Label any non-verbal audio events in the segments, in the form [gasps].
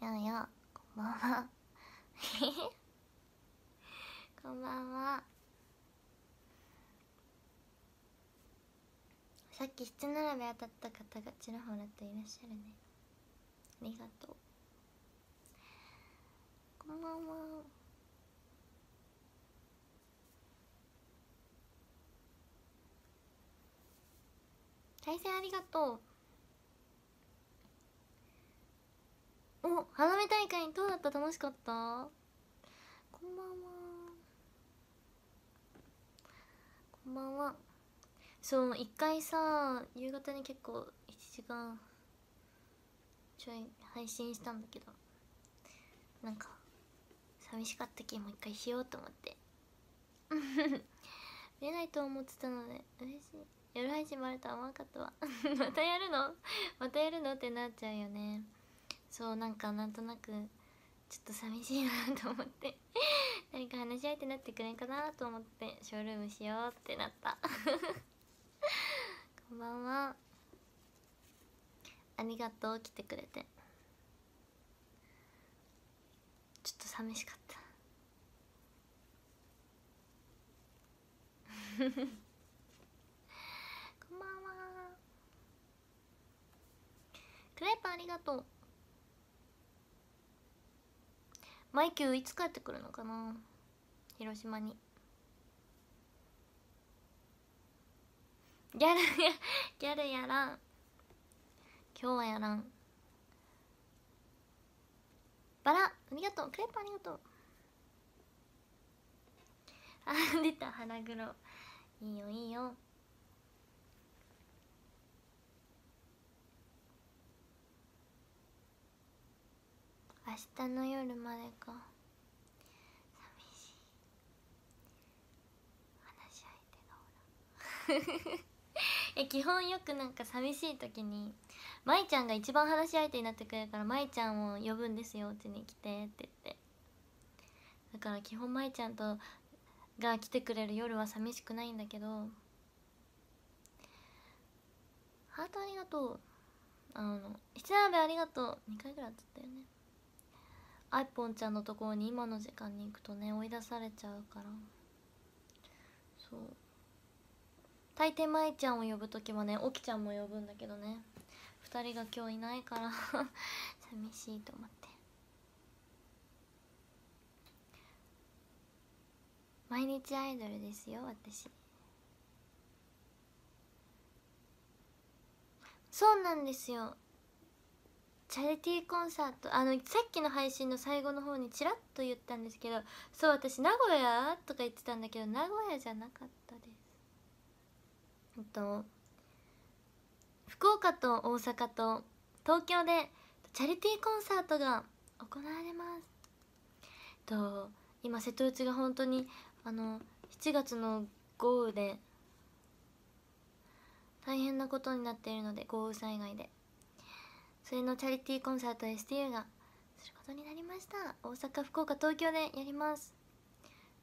やんやこんばんは [laughs] こんばんはさっき七並べ当たった方がちらほらといらっしゃるねありがとうこんばんは対戦ありがとうお花火大会どうだった楽しかったこんばんはこんばんはそう一回さ夕方に結構1時間ちょい配信したんだけどなんか寂しかったけもう一回しようと思って見え [laughs] ないと思ってたので嬉しい夜配信もレると思わなかったわ [laughs] またやるの [laughs] またやるのってなっちゃうよねそうなんかなんとなくちょっと寂しいなと思って誰 [laughs] か話し合いってなってくれんかなと思ってショールームしようってなった [laughs] こんばんはありがとう来てくれてちょっと寂しかった [laughs] こんばんはクレープありがとうマイキューいつ帰ってくるのかな広島にギャルや [laughs] ギャルやらん今日はやらんバラありがとうクレープありがとうあ出た腹黒いいよいいよ明日の夜までか寂しい話し相手がほら [laughs] え基本よくなんか寂しい時に舞ちゃんが一番話し相手になってくれるから舞ちゃんを呼ぶんですようちに来てって言ってだから基本舞ちゃんとが来てくれる夜は寂しくないんだけどハートありがとうあの七並べありがとう2回ぐらいあったよねあいぽんちゃんのところに今の時間に行くとね追い出されちゃうからそう大抵舞ちゃんを呼ぶ時はねおきちゃんも呼ぶんだけどね2人が今日いないから [laughs] 寂しいと思って毎日アイドルですよ私そうなんですよチャリティーコンサートあのさっきの配信の最後の方にちらっと言ったんですけどそう私名古屋とか言ってたんだけど名古屋じゃなかったですと福岡と大阪と東京でチャリティーコンサートが行われますと今瀬戸内が本当にあの7月の豪雨で大変なことになっているので豪雨災害でそれのチャリティーコンサート STU がすることになりました大阪福岡東京でやります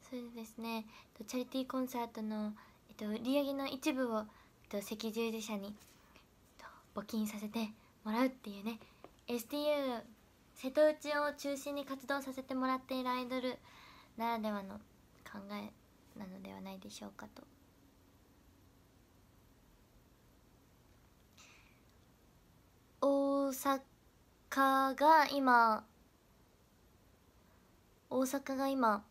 それでですねチャリティーコンサートの、えっと、売り上げの一部を、えっと、赤十字社に、えっと、募金させてもらうっていうね STU 瀬戸内を中心に活動させてもらっているアイドルならではの考えなのではないでしょうかと大阪が今大阪が今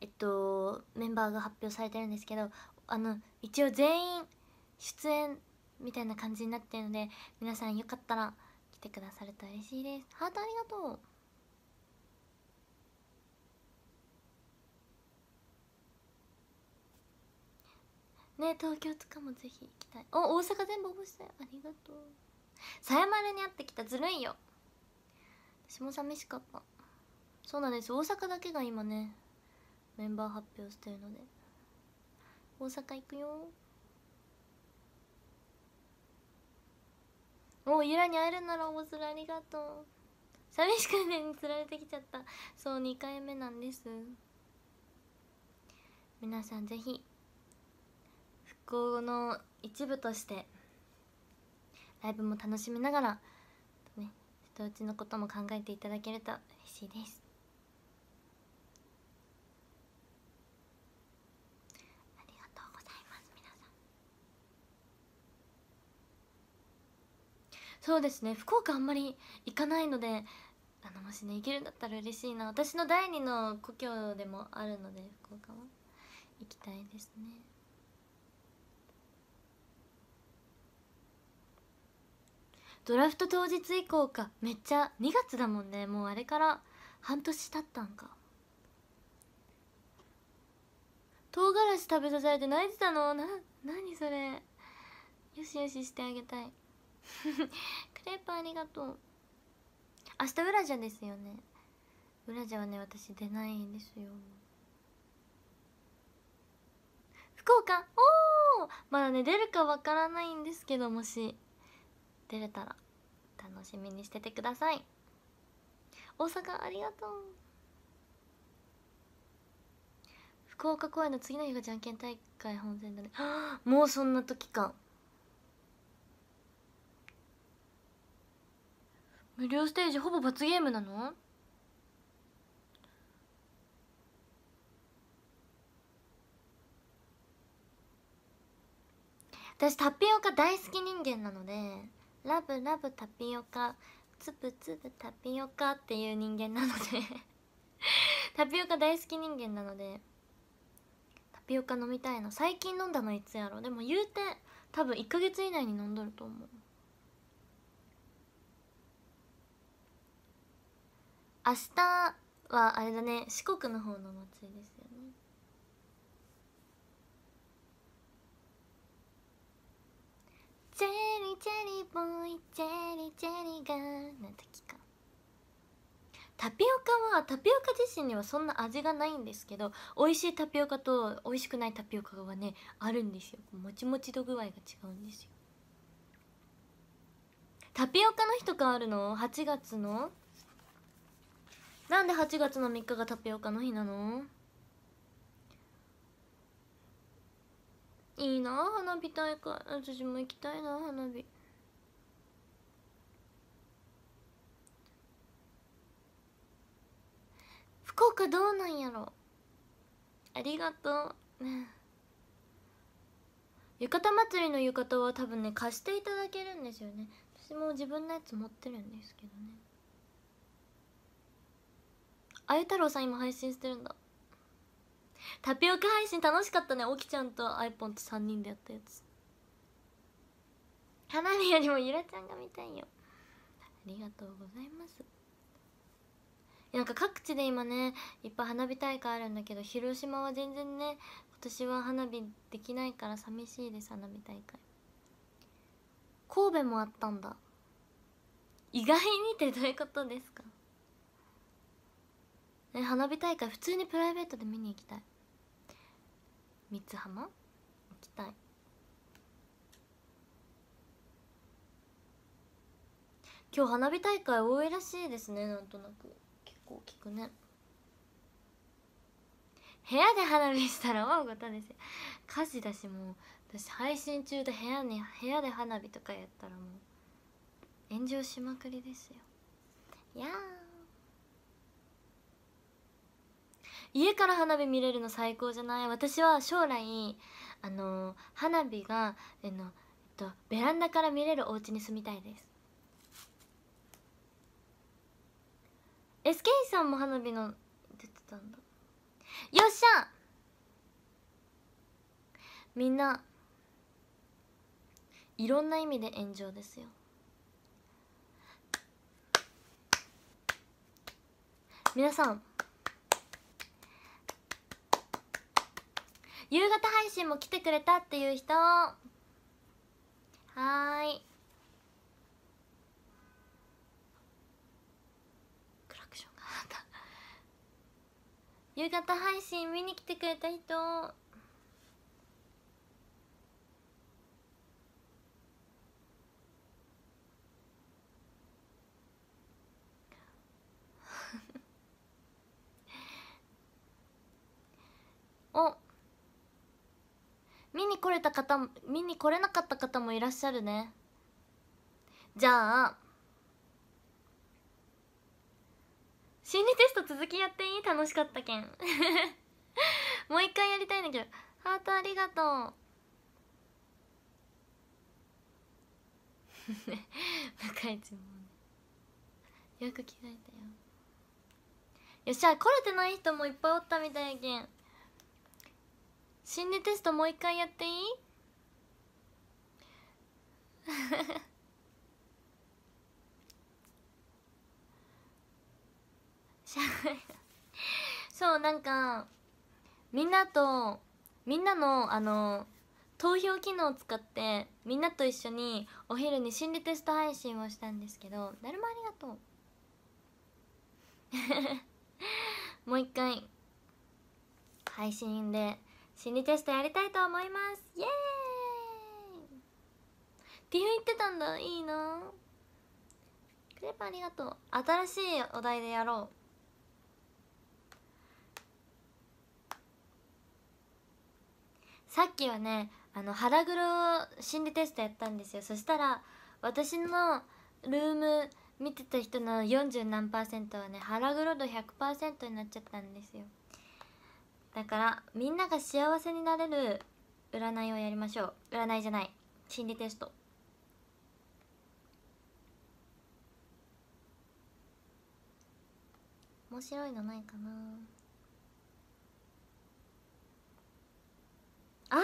えっとメンバーが発表されてるんですけどあの一応全員出演みたいな感じになってるので皆さんよかったら来てくださると嬉しいですハートありがとうね東京とかもぜひ行きたいお大阪全部応募したよありがとうさやまるに会ってきたずるいよ私も寂しかったそうなんです大阪だけが今ねメンバー発表してるので大阪行くよおゆらに会えるならおずらありがとう寂しくねにつられてきちゃったそう2回目なんです皆さんぜひ復興の一部としてライブも楽しみながら、ね、人うちのことも考えていただけると嬉しいですありがとうございます皆さんそうですね福岡あんまり行かないのであのもしね行けるんだったら嬉しいな私の第二の故郷でもあるので福岡は行きたいですねドラフト当日以降かめっちゃ2月だもんねもうあれから半年経ったんか唐辛子食べさせられて泣いてたのな何それよしよししてあげたい [laughs] クレープありがとう明日ウラジャですよねウラジャはね私出ないんですよ福岡おおまだね出るかわからないんですけどもし出れたら楽しみにしててください大阪ありがとう福岡公演の次の日がじゃんけん大会本戦だね [gasps] もうそんな時か無料ステージほぼ罰ゲームなの私タピオカ大好き人間なのでラブラブタピオカつぶつぶタピオカっていう人間なので [laughs] タピオカ大好き人間なのでタピオカ飲みたいの最近飲んだのいつやろでも言うて多分1ヶ月以内に飲んどると思う明日はあれだね四国の方の祭りですチェリーチェリーボーイチェリーチェリーガーな時かタピオカはタピオカ自身にはそんな味がないんですけど美味しいタピオカと美味しくないタピオカはねあるんですよもちもち度具合が違うんですよタピオカの日とかあるの8月のなんで8月の3日がタピオカの日なのいいな花火大会私も行きたいな花火福岡どうなんやろありがとう浴衣祭りの浴衣は多分ね貸していただけるんですよね私も自分のやつ持ってるんですけどねあゆ太郎さん今配信してるんだタピオカ配信楽しかったねおきちゃんとアイポんと3人でやったやつ花火よりもゆらちゃんが見たいよありがとうございますなんか各地で今ねいっぱい花火大会あるんだけど広島は全然ね今年は花火できないから寂しいです花火大会神戸もあったんだ意外にってどういうことですか、ね、花火大会普通にプライベートで見に行きたい三つ浜行きたい今日花火大会多いらしいですねなんとなく結構聞くね部屋で花火したらもうごたですよ火事だしもう私配信中で部屋に部屋で花火とかやったらもう炎上しまくりですよやー家から花火見れるの最高じゃない私は将来あの花火がえの、えっと、ベランダから見れるお家に住みたいです SK さんも花火の出てたんだよっしゃみんないろんな意味で炎上ですよ皆さん夕方配信も来てくれたっていう人はーいクラクションがあった夕方配信見に来てくれた人お [laughs] 見に来れた方見に来れなかった方もいらっしゃるねじゃあ心理テスト続きやっていい楽しかったけん [laughs] もう一回やりたいんだけどハートありがとう若いちもよく着替えたよよっしゃ来れてない人もいっぱいおったみたいやけん心理テストもう一回やっていい [laughs] そうなんかみんなとみんなのあの投票機能を使ってみんなと一緒にお昼に心理テスト配信をしたんですけど誰もありがとう [laughs] もう一回配信で心理テストやりたいと思いますイエーイって言ってたんだいいなクレープありがとう新しいお題でやろうさっきはねあの腹黒心理テストやったんですよそしたら私のルーム見てた人の40何パーセントはね腹黒度100%になっちゃったんですよだからみんなが幸せになれる占いをやりましょう占いじゃない心理テスト面白いのないかなあ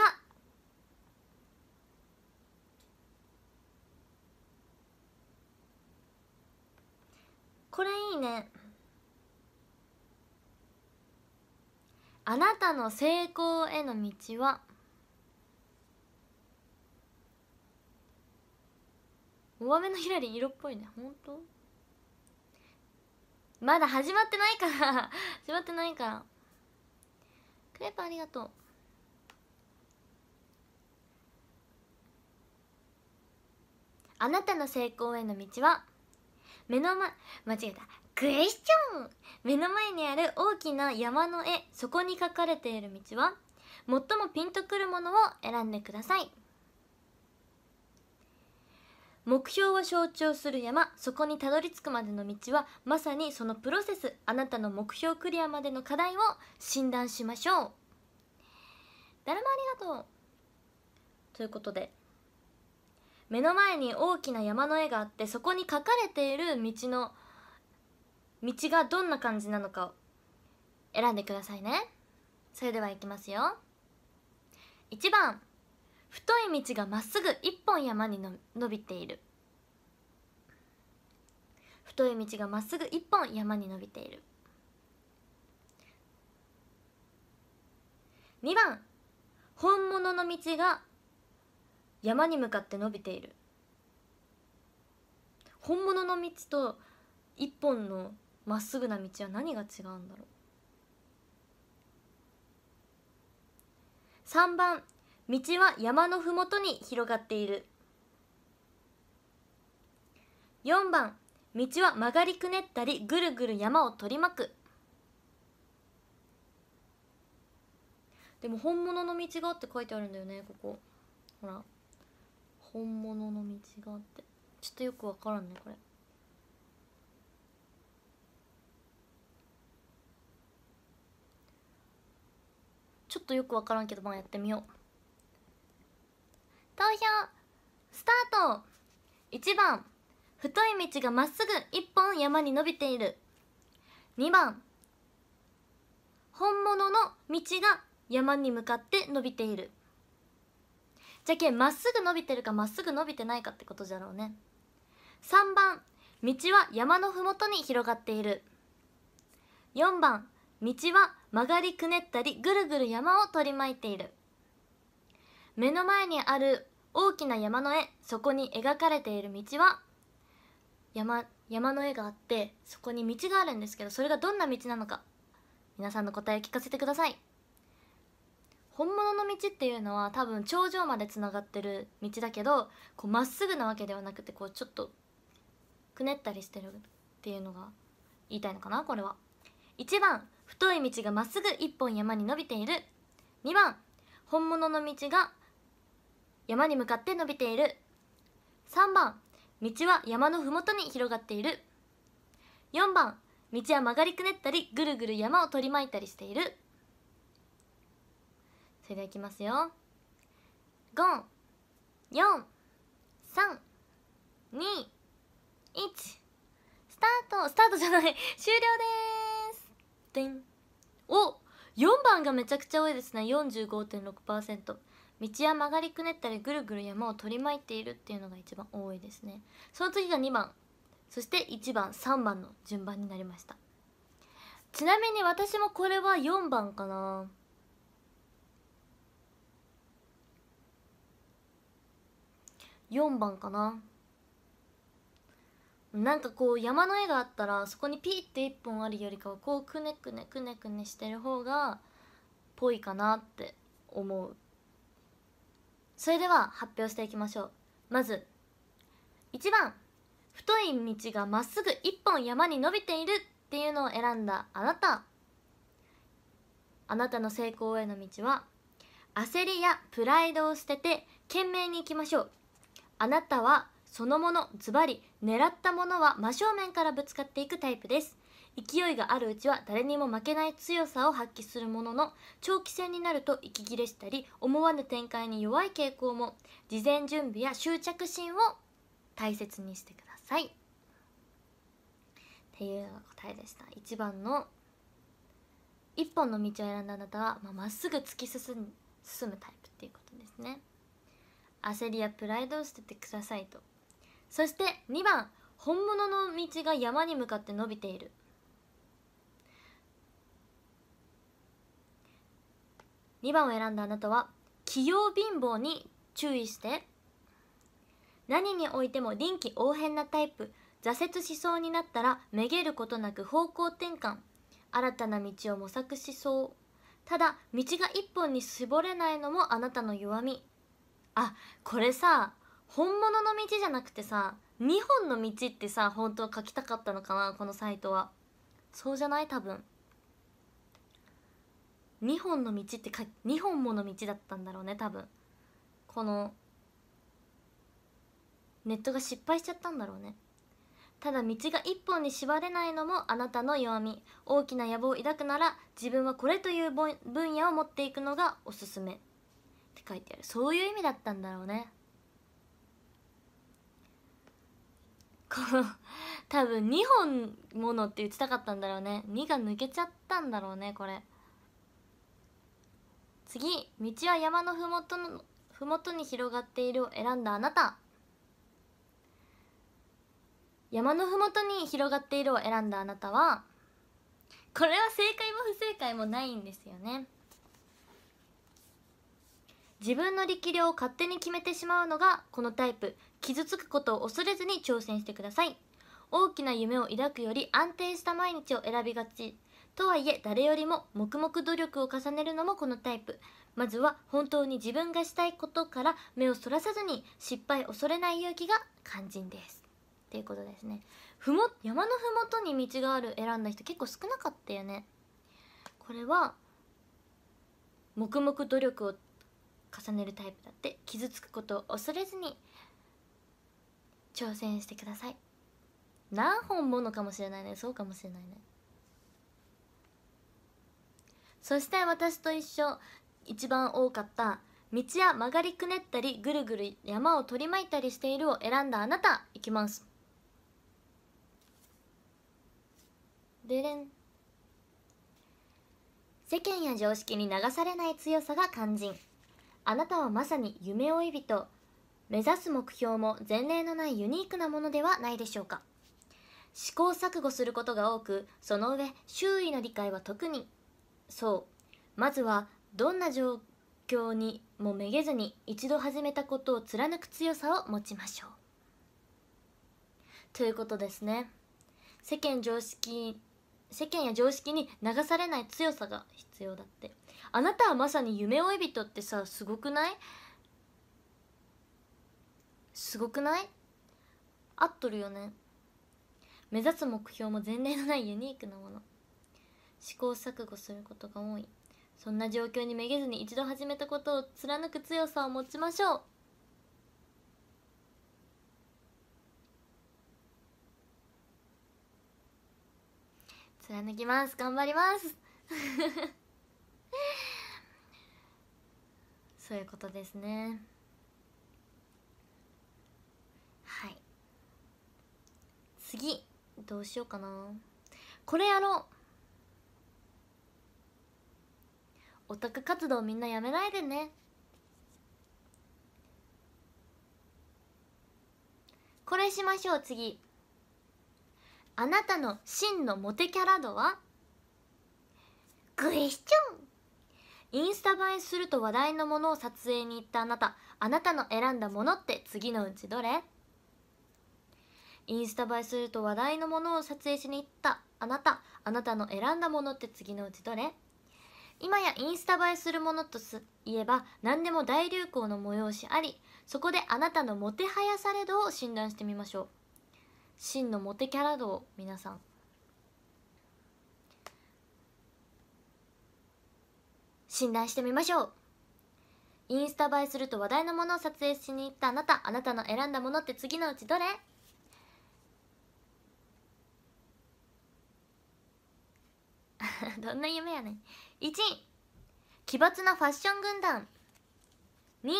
これいいねあなたの成功への道は大雨のひらり色っぽいね本当まだ始まってないから [laughs] 始まってないからクレープありがとうあなたの成功への道は目の前間違えたクエスチョン目の前にある大きな山の絵そこに書かれている道は最もピンとくるものを選んでください目標を象徴する山そこにたどり着くまでの道はまさにそのプロセスあなたの目標クリアまでの課題を診断しましょう誰もありがとうということで目の前に大きな山の絵があってそこに書かれている道の道がどんな感じなのかを選んでくださいねそれではいきますよ1番太い道がまっすぐ一本山にの伸びている太い道がまっすぐ一本山に伸びている2番本物の道が山に向かって伸びている本物の道と一本のまっすぐな道は何が違うんだろう3番道は山のふもとに広がっている4番道は曲がりくねったりぐるぐる山を取り巻くでも本物の道がって書いてあるんだよねここほら本物の道があってちょっとよくわからんねこれ。ちょっとよく分からんけどまあやってみよう投票スタート1番太い道がまっすぐ一本山に伸びている2番本物の道が山に向かって伸びているじゃけんまっすぐ伸びてるかまっすぐ伸びてないかってことじゃろうね3番道は山のふもとに広がっている4番道は曲がりくねったりぐるぐる山を取り巻いている目の前にある大きな山の絵そこに描かれている道は山山の絵があってそこに道があるんですけどそれがどんな道なのか皆さんの答え聞かせてください本物の道っていうのは多分頂上までつながってる道だけどこうまっすぐなわけではなくてこうちょっとくねったりしてるっていうのが言いたいのかなこれは1番太い道がまっすぐ一本山に伸びている2番本物の道が山に向かって伸びている3番道は山のふもとに広がっている4番道は曲がりくねったりぐるぐる山を取り巻いたりしているそれではいきますよ54321スタートスタートじゃない終了です点お4番がめちゃくちゃ多いですね45.6%道や曲がりくねったりぐるぐる山を取り巻いているっていうのが一番多いですねその次が2番そして1番3番の順番になりましたちなみに私もこれは4番かな4番かななんかこう山の絵があったらそこにピーって一本あるよりかはこうくねくねくねくねしてる方がぽいかなって思うそれでは発表していきましょうまず1番太い道がまっすぐ一本山に伸びているっていうのを選んだあなたあなたの成功への道は焦りやプライドを捨てて懸命に行きましょうあなたはそのものズバリ狙ったものは真正面からぶつかっていくタイプです勢いがあるうちは誰にも負けない強さを発揮するものの長期戦になると息切れしたり思わぬ展開に弱い傾向も事前準備や執着心を大切にしてくださいっていう答えでした1番の「一本の道を選んだあなたはまあ、っすぐ突き進む進むタイプ」っていうことですね焦りやプライドを捨ててくださいとそして2番本物の道が山に向かって伸びている2番を選んだあなたは器用貧乏に注意して何においても臨機応変なタイプ挫折しそうになったらめげることなく方向転換新たな道を模索しそうただ道が一本に絞れないのもあなたの弱みあこれさ本物の道じゃなくてさ2本の道ってさ本当は書きたかったのかなこのサイトはそうじゃない多分2本の道ってか2本もの道だったんだろうね多分このネットが失敗しちゃったんだろうねただ道が1本に縛れないのもあなたの弱み大きな野望を抱くなら自分はこれという分野を持っていくのがおすすめって書いてあるそういう意味だったんだろうねこの多分2本ものって打ちたかったんだろうね2が抜けちゃったんだろうねこれ次道は山のふもとのふもとに広がっているを選んだあなた山のふもとに広がっているを選んだあなたはこれは正解も不正解もないんですよね自分の力量を勝手に決めてしまうのがこのタイプ傷つくことを恐れずに挑戦してください大きな夢を抱くより安定した毎日を選びがちとはいえ誰よりも黙々努力を重ねるのもこのタイプまずは本当に自分がしたいことから目をそらさずに失敗を恐れない勇気が肝心ですっていうことですねふも山のふもとに道がある選んだ人結構少なかったよねこれは黙々努力を重ねるタイプだって傷つくことを恐れずに挑戦してください何本ものかもしれないねそうかもしれないねそして私と一緒一番多かった道や曲がりくねったりぐるぐる山を取り巻いたりしているを選んだあなたいきますでれん世間や常識に流されない強さが肝心あなたはまさに夢追い人目指す目標も前例のないユニークなものではないでしょうか試行錯誤することが多くその上周囲の理解は特にそうまずはどんな状況にもめげずに一度始めたことを貫く強さを持ちましょうということですね世間常識世間や常識に流されない強さが必要だってあなたはまさに夢追い人ってさすごくないすごくない合っとるよね目指す目標も前例のないユニークなもの試行錯誤することが多いそんな状況にめげずに一度始めたことを貫く強さを持ちましょう貫きます頑張ります [laughs] そういうことですね次どうしようかなこれやろうオタク活動みんなやめないでねこれしましょう次あなたの真のモテキャラ度はクエスチョンインスタ映えすると話題のものを撮影に行ったあなたあなたの選んだものって次のうちどれインスタ映えすると話題のものを撮影しに行ったあなたあなたの選んだものって次のうちどれ今やインスタ映えするものといえば何でも大流行の催しありそこであなたのモてはやされ度を診断してみましょう真のモテキャラ度を皆さん診断してみましょうインスタ映えすると話題のものを撮影しに行ったあなたあなたの選んだものって次のうちどれ [laughs] どんな夢やねん1奇抜なファッション軍団2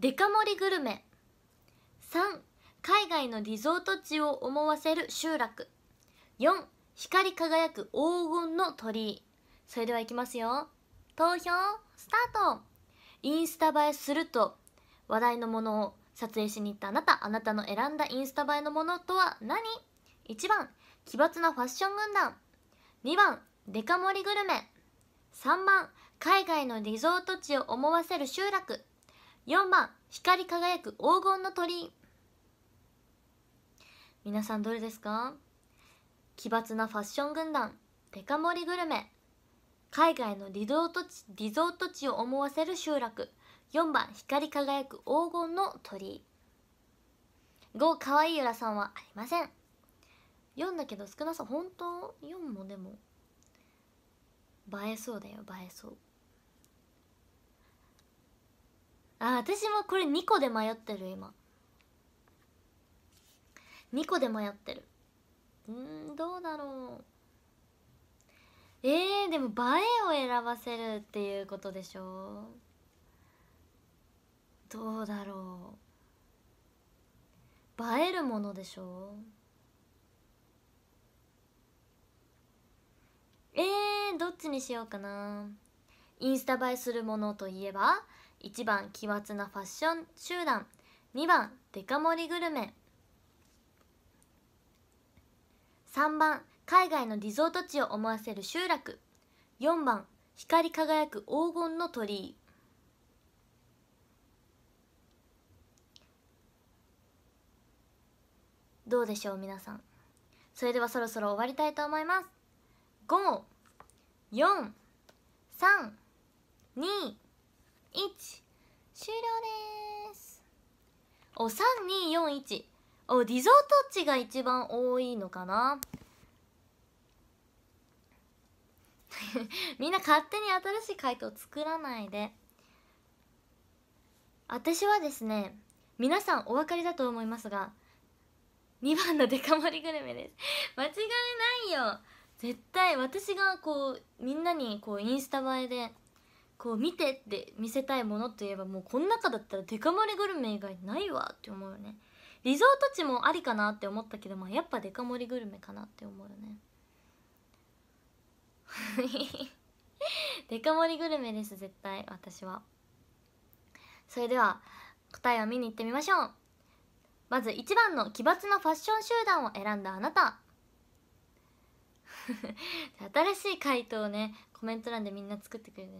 デカ盛りグルメ3海外のリゾート地を思わせる集落4光り輝く黄金の鳥居それではいきますよ投票スタートインスタ映えすると話題のものを撮影しに行ったあなたあなたの選んだインスタ映えのものとは何1番奇抜なファッション軍団2番デカ盛りグルメ3番海外のリゾート地を思わせる集落4番光り輝く黄金の鳥居皆さんどれですか奇抜なファッション軍団デカ盛りグルメ海外のリゾート地リゾート地を思わせる集落4番光り輝く黄金の鳥居5かわいい浦さんはありません4だけど少なさ本当4もでも映えそうだよ映えそうあ私もこれ2個で迷ってる今2個で迷ってるうんどうだろうえー、でも映えを選ばせるっていうことでしょどうだろう映えるものでしょうえー、どっちにしようかなインスタ映えするものといえば1番奇抜なファッション集団2番デカ盛りグルメ3番海外のリゾート地を思わせる集落4番光り輝く黄金の鳥居どうでしょう皆さんそれではそろそろ終わりたいと思います五、四、三、二、一。終了です。お、三、二、四、一。お、リゾート地が一番多いのかな [laughs] みんな勝手に新しい回答作らないで。私はですね皆さんお分かりだと思いますが2番のデカ盛りグルメです間違いないよ絶対私がこうみんなにこうインスタ映えでこう見てって見せたいものといえばもうこの中だったらデカ盛りグルメ以外ないわって思うよねリゾート地もありかなって思ったけど、まあ、やっぱデカ盛りグルメかなって思うよね [laughs] デカ盛りグルメです絶対私はそれでは答えを見に行ってみましょうまず1番の奇抜なファッション集団を選んだあなた新しい回答をねコメント欄でみんな作ってくれる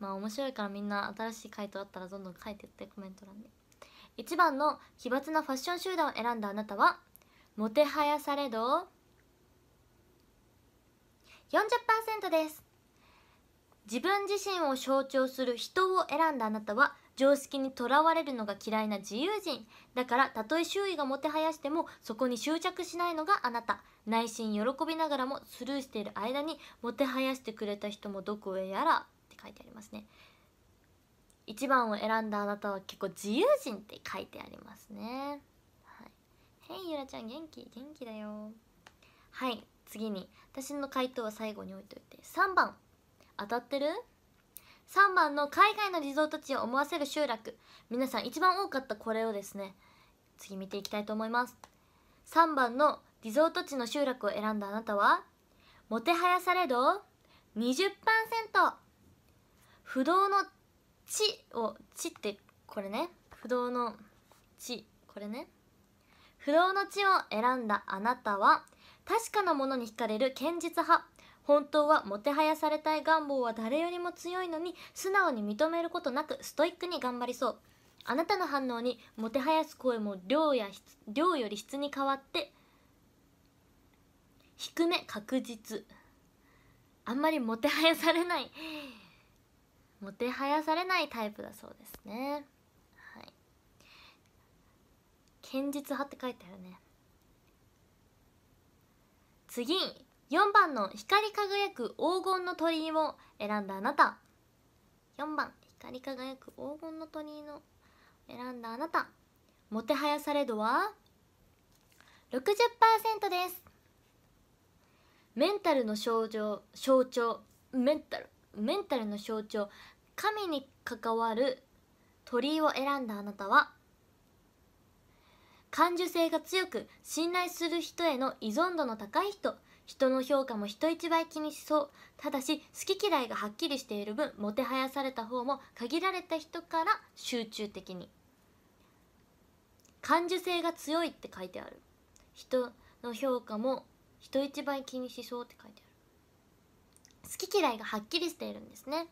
まあ面白いからみんな新しい回答あったらどんどん書いてってコメント欄で1番の奇抜なファッション集団を選んだあなたはもてはやされど40%です自分自身を象徴する人を選んだあなたは常識にとらわれるのが嫌いな自由人だからたとえ周囲がもてはやしてもそこに執着しないのがあなた内心喜びながらもスルーしている間にもてはやしてくれた人もどこへやらって書いてありますね1番を選んだあなたは結構自由人って書いてありますねはいへいゆらちゃん元気元気だよはい次に私の回答は最後に置いといて3番当たってる3番の海外のリゾート地を思わせる集落皆さん一番多かったこれをですね次見ていきたいと思います3番のリゾート地の集落を選んだあなたはもてはやされど20%不動の地を地ってこれね不動の地これね不動の地を選んだあなたは確かなものに惹かれる堅実派本当はもてはやされたい願望は誰よりも強いのに素直に認めることなくストイックに頑張りそうあなたの反応にもてはやす声も量や量より質に変わって低め確実あんまりもてはやされないもてはやされないタイプだそうですねはい堅実派って書いてあるね次4番の光り輝く黄金の鳥居を選んだあなた4番光り輝く黄金の鳥居の選んだあなたもてはやされ度は60%ですメンタルの象徴象徴メンタルメンタルの象徴神に関わる鳥居を選んだあなたは感受性が強く信頼する人への依存度の高い人人の評価も人一倍気にしそうただし好き嫌いがはっきりしている分もてはやされた方も限られた人から集中的に感受性が強いって書いてある人の評価も人一倍気にしそうって書いてある好き嫌いがはっきりしているんですね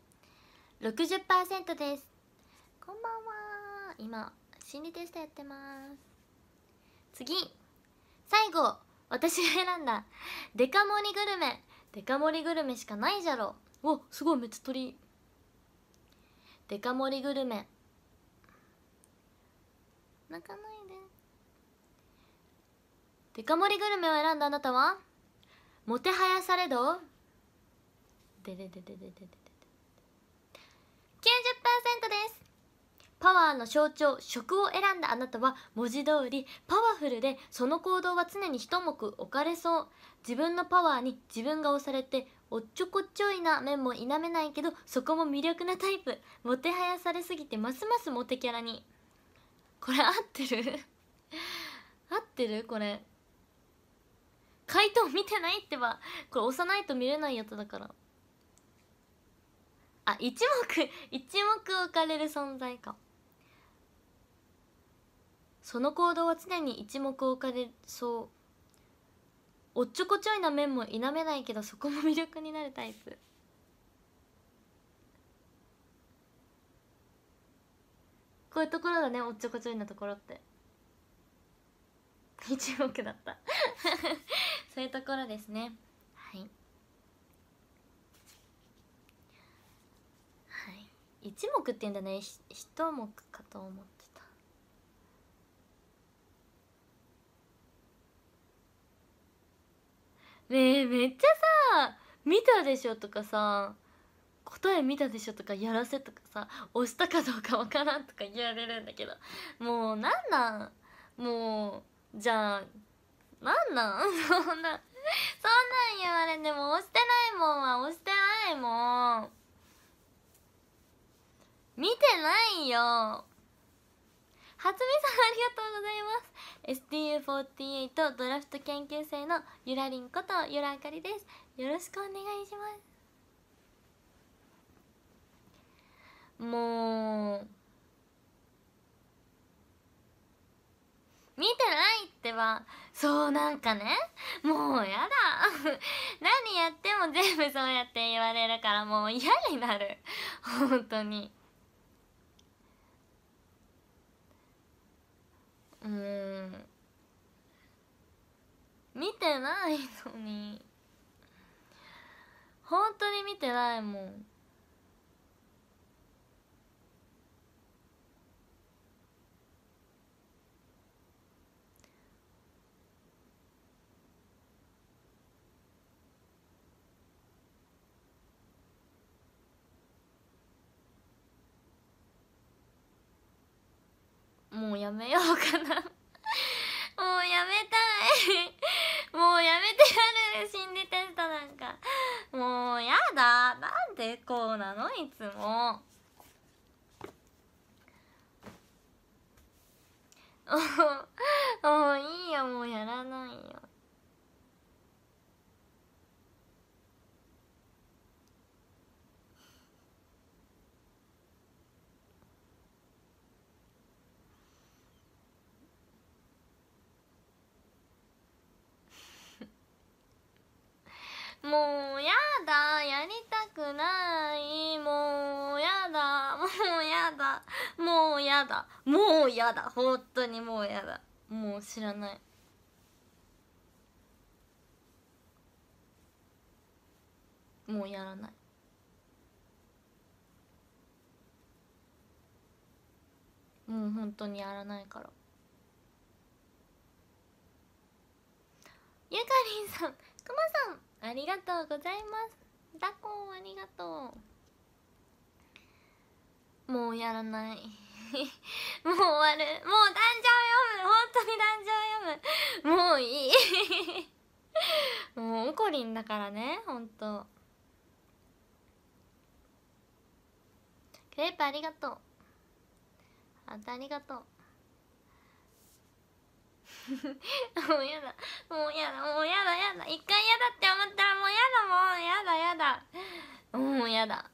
60%ですこんばんは今心理テストやってます次最後私が選んだデカ盛りグルメデカ盛りグルメしかないじゃろおすごいめっちゃ鳥デカ盛りグルメ泣かないでデカ盛りグルメを選んだあなたはもてはやされどでででででででで90%ですパワーの象徴食を選んだあなたは文字通りパワフルでその行動は常に一目置かれそう自分のパワーに自分が押されておっちょこちょいな面も否めないけどそこも魅力なタイプもてはやされすぎてますますモテキャラにこれ合ってる [laughs] 合ってるこれ回答見てないってばこれ押さないと見れないやつだからあ一目一目置かれる存在かその行動は常に一目置かれそうおっちょこちょいな面も否めないけどそこも魅力になるタイプこういうところだねおっちょこちょいなところって [laughs] 一目だった [laughs] そういうところですねはいはい一目って言うんだね一目かと思ったねえめっちゃさ「見たでしょ」とかさ「答え見たでしょ」とか「やらせ」とかさ「押したかどうかわからん」とか言われるんだけどもうなんなんもうじゃあなんなんそんなそんなん言われても押してないもんは押してないもん見てないよ初さんありがとうございます STU48 ドラフト研究生のゆらりんことゆらあかりですよろしくお願いしますもう見てないってばそうなんかねもうやだ [laughs] 何やっても全部そうやって言われるからもう嫌になる本当にうん見てないのに本当に見てないもんもうやめようかな [laughs] もうやめたい [laughs] もうやめてやる心理テストなんかもうやだなんでこうなのいつも [laughs] もういいよもうやもうやだもうやだ本当にもうやだもう知らないもうやらないもう本当にやらないからゆかりんさんくまさんありがとうございますだこありがとうもうやらない [laughs] もう終わるもう誕生読む本当に誕生読むもういい [laughs] もうおこりんだからね本当クレープありがとうあたありがとう [laughs] もうやだもうやだもうやだやだ一回やだって思ったらもうやだもうやだやだもうやだ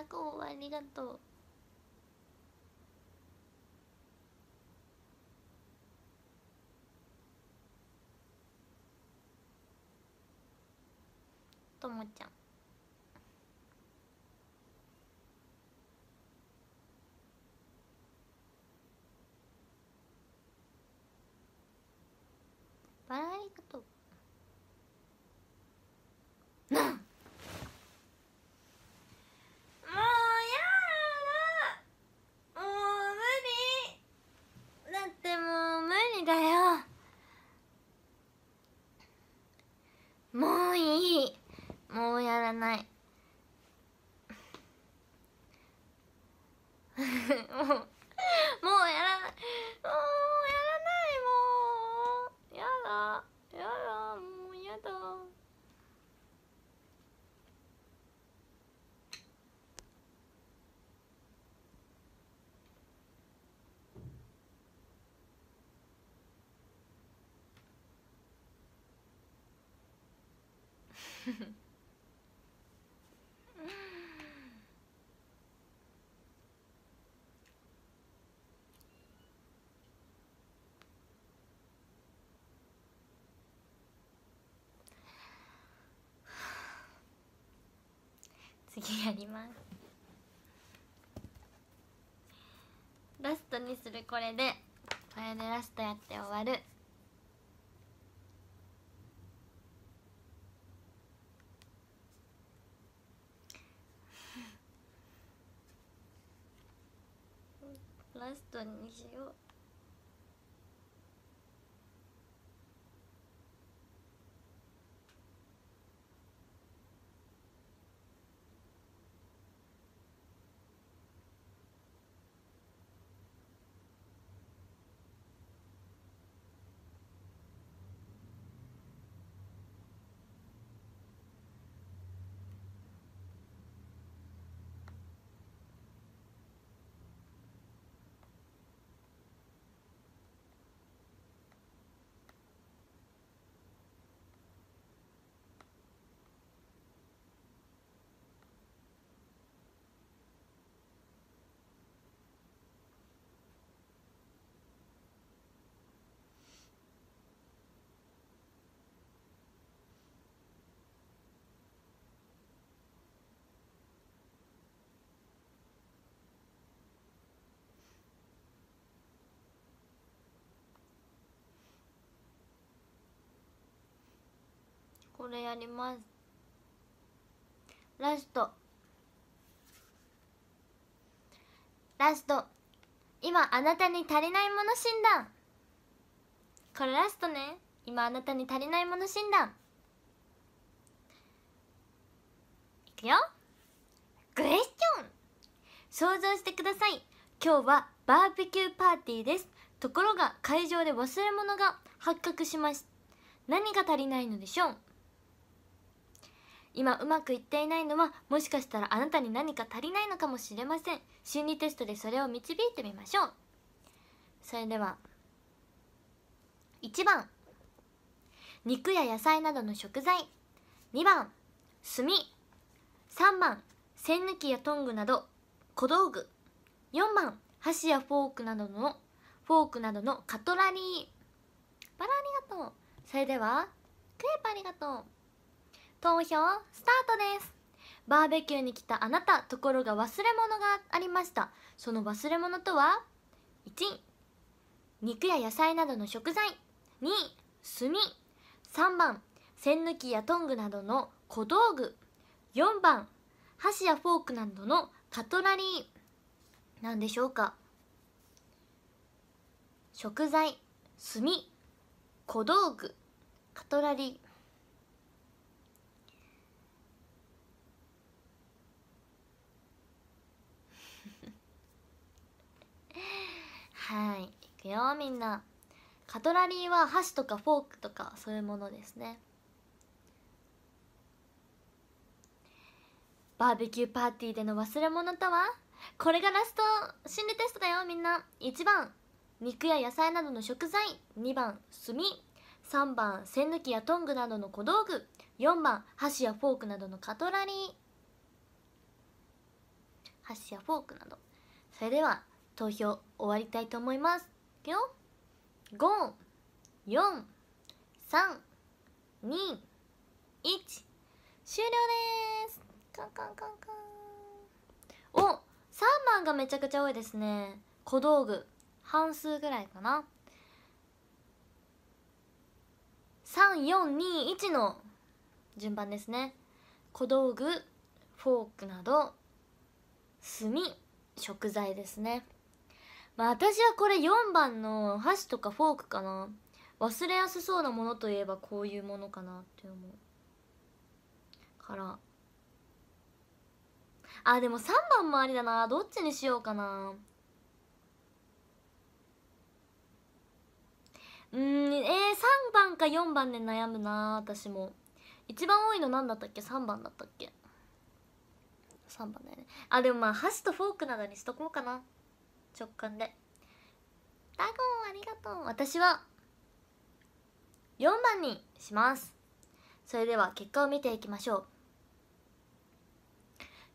ラコありがとうともちゃん次やりますラストにするこれでこれでラストやって終わる [laughs] ラストにしようこれやりますラストラスト今あなたに足りないもの診断これラストね今あなたに足りないもの診断いくよクエスチョン想像してください今日はバーベキューパーティーですところが会場で忘れ物が発覚しました何が足りないのでしょう今うまくいっていないのはもしかしたらあなたに何か足りないのかもしれません心理テストでそれを導いてみましょうそれでは1番肉や野菜などの食材2番炭3番栓抜きやトングなど小道具4番箸やフォークなどのフォークなどのカトラリーバラありがとうそれではクレープありがとう投票スタートですバーベキューに来たあなたところが忘れ物がありましたその忘れ物とは1肉や野菜などの食材2炭3番栓抜きやトングなどの小道具4番箸やフォークなどのカトラリーなんでしょうか食材炭小道具カトラリーはいいくよみんなカトラリーは箸とかフォークとかそういうものですねバーベキューパーティーでの忘れ物とはこれがラスト心理テストだよみんな1番肉や野菜などの食材2番炭3番栓抜きやトングなどの小道具4番箸やフォークなどのカトラリー箸やフォークなどそれでは投票終わりたいと思いますいくよ54321終了ですカンカンカンカンお3番がめちゃくちゃ多いですね小道具半数ぐらいかな3421の順番ですね小道具フォークなど炭食材ですねまあ私はこれ4番の箸とかフォークかな忘れやすそうなものといえばこういうものかなって思うからあでも3番もありだなどっちにしようかなうんえー、3番か4番で悩むな私も一番多いの何だったっけ3番だったっけ3番だよねあでもまあ箸とフォークなどにしとこうかな直感でダゴンありがとう私は4番にしますそれでは結果を見ていきましょう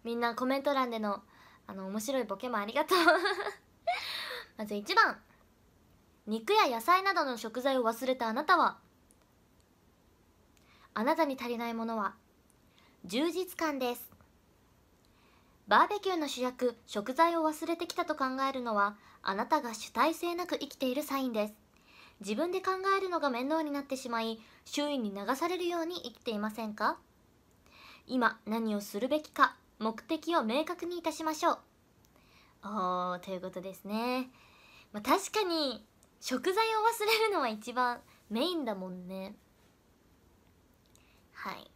みんなコメント欄でのあの面白いボケもありがとう [laughs] まず1番肉や野菜などの食材を忘れたあなたはあなたに足りないものは充実感ですバーベキューの主役食材を忘れてきたと考えるのはあなたが主体性なく生きているサインです自分で考えるのが面倒になってしまい周囲に流されるように生きていませんか今何をするべきか目的を明確にいたしましょうおーということですね、まあ、確かに食材を忘れるのは一番メインだもんねはい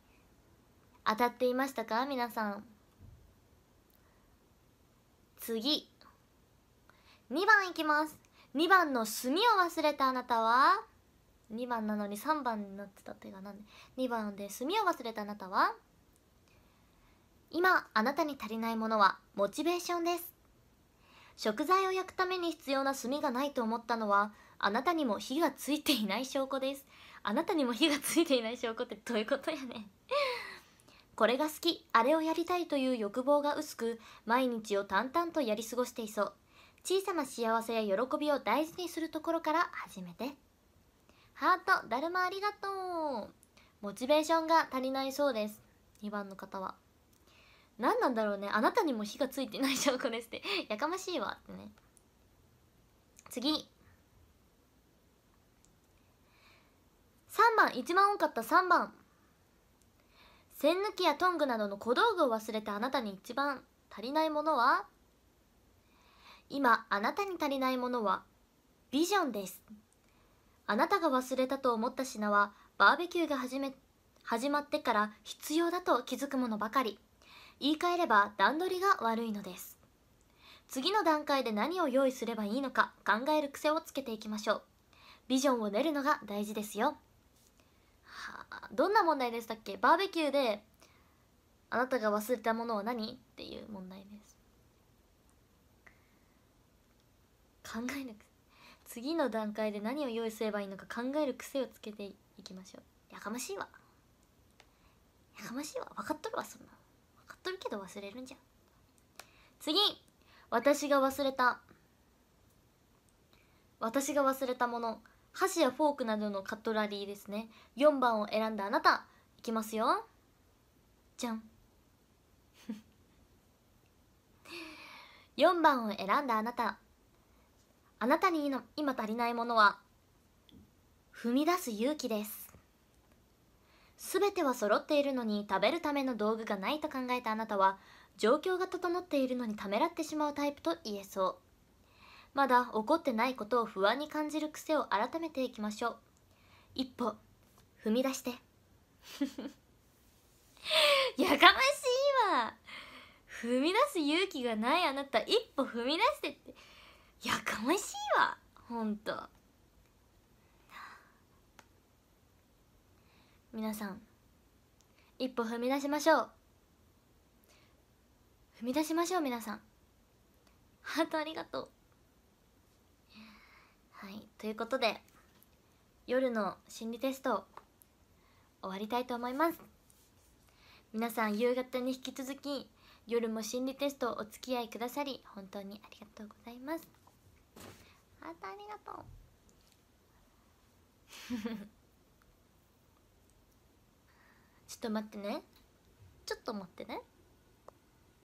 当たっていましたか皆さん次2番いきます2番の「墨を忘れたあなたは」2番なのに3番になってた手が何で2番で「墨を忘れたあなたは」今あなたに足りないものはモチベーションです食材を焼くために必要な炭がないと思ったのはあなたにも火がついていない証拠ですあなたにも火がついていない証拠ってどういうことやねこれが好きあれをやりたいという欲望が薄く毎日を淡々とやり過ごしていそう小さな幸せや喜びを大事にするところから始めてハートだるまありがとうモチベーションが足りないそうです2番の方は何なんだろうねあなたにも火がついてない証拠ですって [laughs] やかましいわってね次3番一番多かった3番栓抜きやトングなどの小道具を忘れてあなたに一番足りないものは今あなたに足りないものはビジョンですあなたが忘れたと思った品はバーベキューが始め始まってから必要だと気づくものばかり言い換えれば段取りが悪いのです次の段階で何を用意すればいいのか考える癖をつけていきましょうビジョンを練るのが大事ですよはあどんな問題でしたっけバーベキューであなたが忘れたものは何っていう問題です考えなく次の段階で何を用意すればいいのか考える癖をつけていきましょうやかましいわやかましいわ分かっとるわそんな分かっとるけど忘れるんじゃ次私が忘れた私が忘れたもの箸やフォークなどのカトラリーですね4番を選んだあなたいきますよじゃん4 [laughs] 番を選んだあなたあなたに今足りないものは踏み出す勇気です全ては揃っているのに食べるための道具がないと考えたあなたは状況が整っているのにためらってしまうタイプと言えそうまだ怒ってないことを不安に感じる癖を改めていきましょう一歩踏み出して [laughs] やかましいわ踏み出す勇気がないあなた一歩踏み出してってやかましいわほんと皆さん一歩踏み出しましょう踏み出しましょう皆さんハートありがとうということで夜の心理テスト終わりたいと思います皆さん夕方に引き続き夜も心理テストお付き合いくださり本当にありがとうございますハートありがとう [laughs] ちょっと待ってねちょっと待ってね